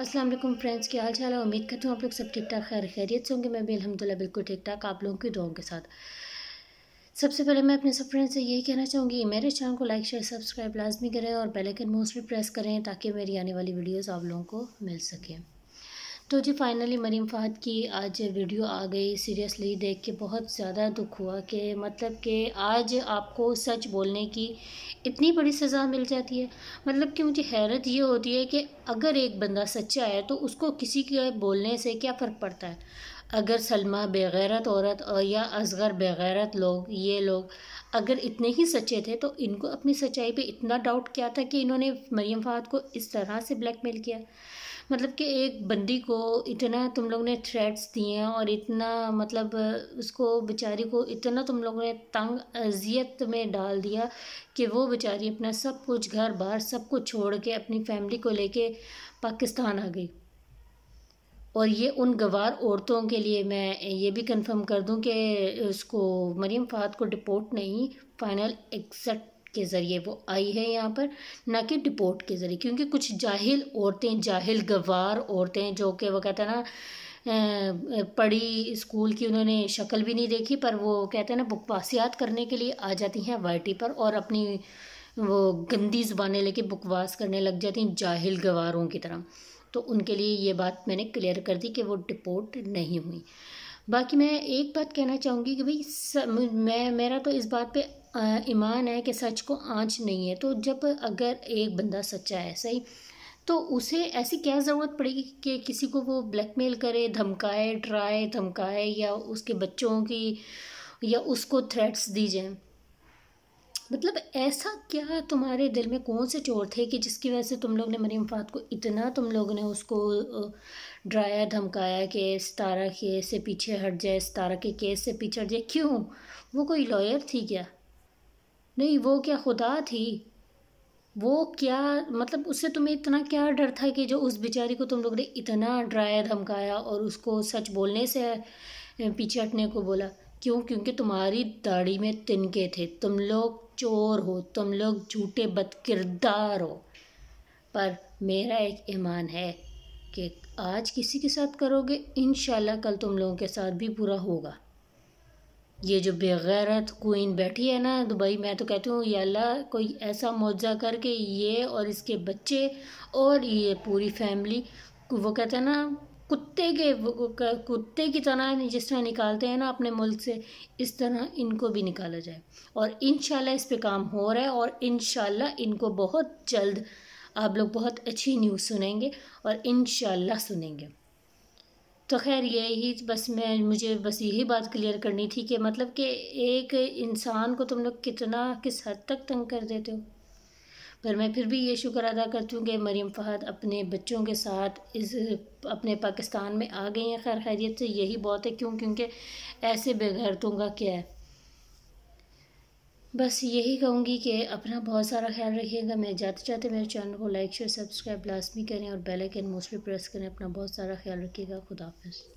अस्सलाम वालेकुम फ्रेंड्स क्या हाल चाल है उम्मीद करती हूँ आप लोग सब ठीक ठाक खैर खैरियत से होंगे मैं भी अलहमदिल्ला बिल्कुल ठीक ठाक आप लोगों की दुआओं के साथ सबसे पहले मैं अपने सब फ्रेंड्स से यही कहना चाहूँगी मेरे चैनल को लाइक शेयर सब्सक्राइब लाजमी करें और बेल आइकन मोस्टली प्रेस करें ताकि मेरी आने वाली वीडियोज़ आप लोगों को मिल सकें तो जी फाइनली मरीम फ़ाहद की आज वीडियो आ गई सीरियसली देख के बहुत ज़्यादा दुख हुआ कि मतलब कि आज आपको सच बोलने की इतनी बड़ी सज़ा मिल जाती है मतलब कि मुझे हैरत ये होती है कि अगर एक बंदा सच्चा है तो उसको किसी के बोलने से क्या फ़र्क पड़ता है अगर सलमा बेगैरत औरत और या असगर बेगैरत लोग ये लोग अगर इतने ही सच्चे थे तो इनको अपनी सच्चाई पे इतना डाउट किया था कि इन्होंने मरीम फ़ाहद को इस तरह से ब्लैकमेल किया मतलब कि एक बंदी को इतना तुम लोग ने थ्रेट्स दिए हैं और इतना मतलब उसको बेचारी को इतना तुम लोग ने तंग अजियत में डाल दिया कि वो बेचारी अपना सब कुछ घर बार सब कुछ छोड़ के अपनी फैमिली को लेके पाकिस्तान आ गई और ये उन गवार औरतों के लिए मैं ये भी कंफर्म कर दूं कि उसको मरीम फात को डिपोर्ट नहीं फाइनल एग्जैक्ट के ज़रिए वो आई है यहाँ पर ना कि डिपोर्ट के ज़रिए क्योंकि कुछ जाहिल औरतें जाहिल गवार औरतें जो कि वो कहते हैं ना पढ़ी स्कूल की उन्होंने शक्ल भी नहीं देखी पर वो कहते हैं ना बकवासियात करने के लिए आ जाती हैं वाई पर और अपनी वो गंदी ज़ुबानें लेके बकवास करने लग जाती हैं जाहिल गवारों की तरह तो उनके लिए ये बात मैंने क्लियर कर दी कि वो डिपोर्ट नहीं हुई बाकी मैं एक बात कहना चाहूँगी कि भाई स, मैं मेरा तो इस बात पे ईमान है कि सच को आँच नहीं है तो जब अगर एक बंदा सच्चा है सही तो उसे ऐसी क्या ज़रूरत पड़ेगी कि किसी को वो ब्लैकमेल करे धमकाए डराए धमकाए या उसके बच्चों की या उसको थ्रेट्स दी जाए मतलब ऐसा क्या तुम्हारे दिल में कौन से चोर थे कि जिसकी वजह से तुम लोग ने मरीम फात को इतना तुम लोगों ने उसको डराया धमकाया कि सितारा केस से पीछे हट जाए सितारा के केस से पीछे हट जाए क्यों वो कोई लॉयर थी क्या नहीं वो क्या खुदा थी वो क्या मतलब उससे तुम्हें इतना क्या डर था कि जो उस बेचारी को तुम लोग ने इतना डराया धमकाया और उसको सच बोलने से पीछे हटने को बोला क्यों क्योंकि तुम्हारी दाढ़ी में तिनके थे तुम लोग चोर हो तुम लोग झूठे बदकिरदार हो पर मेरा एक ईमान है कि आज किसी के साथ करोगे इन कल तुम लोगों के साथ भी बुरा होगा ये जो बेगैरत क्वीन बैठी है ना दुबई तो मैं तो कहती हूँ ये अल्लाह कोई ऐसा मुआवजा करके ये और इसके बच्चे और ये पूरी फैमिली वो कहते हैं ना कुत्ते के कुत्ते की तरह जिस तरह निकालते हैं ना अपने मुल्क से इस तरह इनको भी निकाला जाए और इन इस पर काम हो रहा है और इन इनको बहुत जल्द आप लोग बहुत अच्छी न्यूज़ सुनेंगे और इन सुनेंगे तो खैर यही बस मैं मुझे बस यही बात क्लियर करनी थी कि मतलब कि एक इंसान को तुम लोग कितना किस हद तक तंग कर देते हो पर मैं फिर भी ये शुक्र अदा करती हूँ कि मरीम फ़हद अपने बच्चों के साथ इस अपने पाकिस्तान में आ गई हैं खैर खैरियत से यही बहुत है क्यों क्योंकि ऐसे बेगैरतों का क्या है बस यही कहूँगी कि अपना बहुत सारा ख्याल रखिएगा मैं जाते जाते मेरे चैनल को लाइक शेयर सब्सक्राइब लाजमी करें और बेल मोस्टली प्रेस करें अपना बहुत सारा ख्याल रखिएगा खुदाफ़